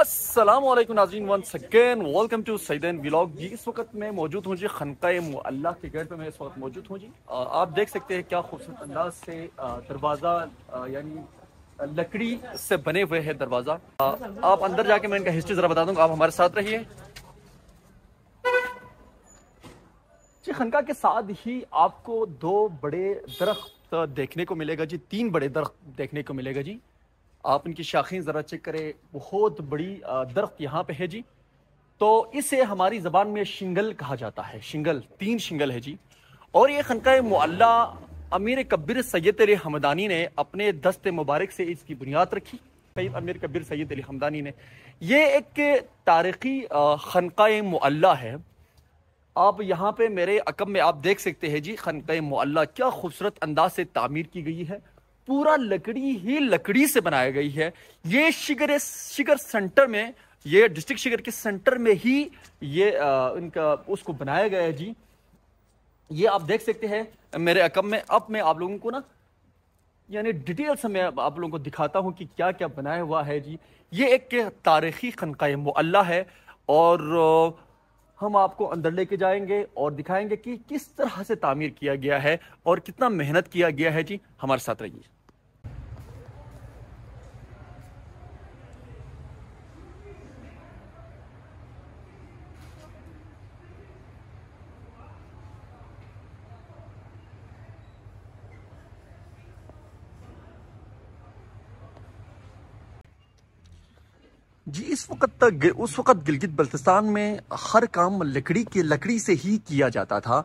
असलम नाजीन once again welcome to Saidain vlog इस वक्त मैं मौजूद हूँ जी खनका अल्लाह के घर पर मैं इस वक्त मौजूद हूँ जी आप देख सकते हैं क्या खूबसूरत अंदाज से दरवाज़ा यानी लकड़ी से बने हुए है दरवाज़ा आप अंदर जाके मैं इनका हिस्ट्री ज़रा बता दूँगा आप हमारे साथ रहिए जी खनका के साथ ही आपको दो बड़े दरख्त देखने को मिलेगा जी तीन बड़े दरख्त देखने को मिलेगा जी आप इनकी शाखें ज़रा चेक करें बहुत बड़ी दरख्त यहाँ पे है जी तो इसे हमारी ज़बान में शिंगल कहा जाता है शिंगल तीन शिंगल है जी और ये खनका मुल्ला अमीर कब्र सैद अली हमदानी ने अपने दस्त मुबारक से इसकी बुनियाद रखी सैद अमीर कब्र सैद अली हमदानी ने ये एक तारीखी खनका मुल्ला है आप यहाँ पे मेरे अकब में आप देख सकते हैं जी खनक मुल्ला क्या खूबसूरत अंदाज से तामीर की गई है पूरा लकड़ी ही लकड़ी से बनाई गई है ये शिगर शिगर सेंटर में ये डिस्ट्रिक्ट शिगर के सेंटर में ही ये आ, इनका उसको बनाया गया है जी ये आप देख सकते हैं मेरे अकम में अब मैं आप लोगों को ना यानी डिटेल से मैं आप लोगों को दिखाता हूँ कि क्या क्या बनाया हुआ है जी ये एक तारीखी खनका मल्ला है और हम आपको अंदर लेके जाएंगे और दिखाएंगे कि किस तरह से तामीर किया गया है और कितना मेहनत किया गया है जी हमारे साथ रहिए जी इस वक्त तक उस वक्त गिलगित बल्तिस्तान में हर काम लकड़ी के लकड़ी से ही किया जाता था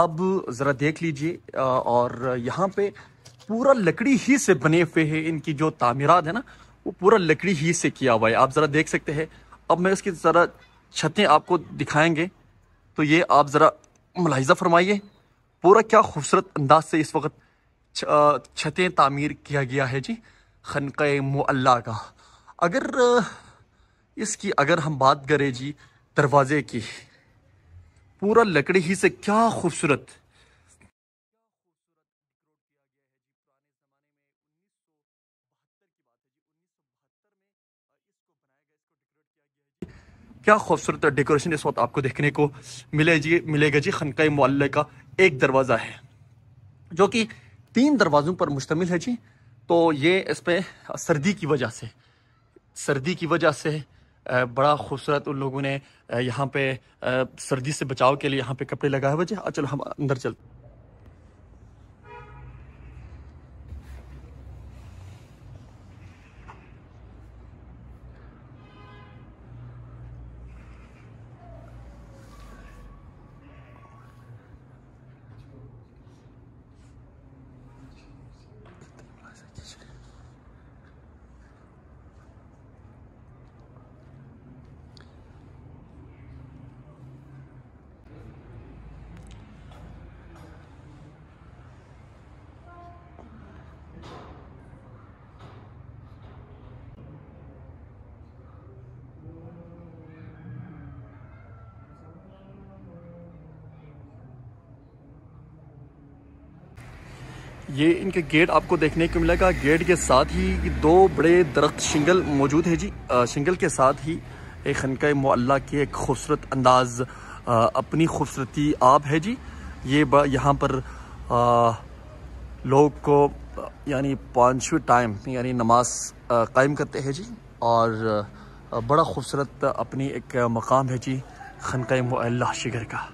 अब ज़रा देख लीजिए और यहाँ पे पूरा लकड़ी ही से बने हुए है इनकी जो तामीरात है ना वो पूरा लकड़ी ही से किया हुआ है आप ज़रा देख सकते हैं अब मैं इसकी ज़रा छतें आपको दिखाएंगे तो ये आप ज़रा मुलाहिजा फरमाइए पूरा क्या खूबसूरत अंदाज से इस वक्त छतें तामीर किया गया है जी खनक मुअल्ला का अगर इसकी अगर हम बात करें जी दरवाज़े की पूरा लकड़ी ही से क्या खूबसूरत क्या खूबसूरत डेकोरेशन इस वक्त आपको देखने को मिले जी मिलेगा जी खनका मोल का एक दरवाज़ा है जो कि तीन दरवाज़ों पर मुश्तमिल है जी तो ये इस पर सर्दी की वजह से सर्दी की वजह से बड़ा खूबसूरत उन लोगों ने यहाँ पे सर्दी से बचाव के लिए यहाँ पे कपड़े लगाए हुए हाँ, चलो हम अंदर चलते ये इनके गेट आपको देखने को मिलेगा गेट के साथ ही दो बड़े दरख्त शिंगल मौजूद है जी शिंगल के साथ ही एक खनका मोल्ला की एक खूबसूरत अंदाज आ, अपनी खूबसूरती आप है जी ये यहाँ पर लोग को यानी पाँचवें टाइम यानी नमाज कायम करते हैं जी और बड़ा खूबसूरत अपनी एक मकाम है जी खनका मोल्ला शिगर का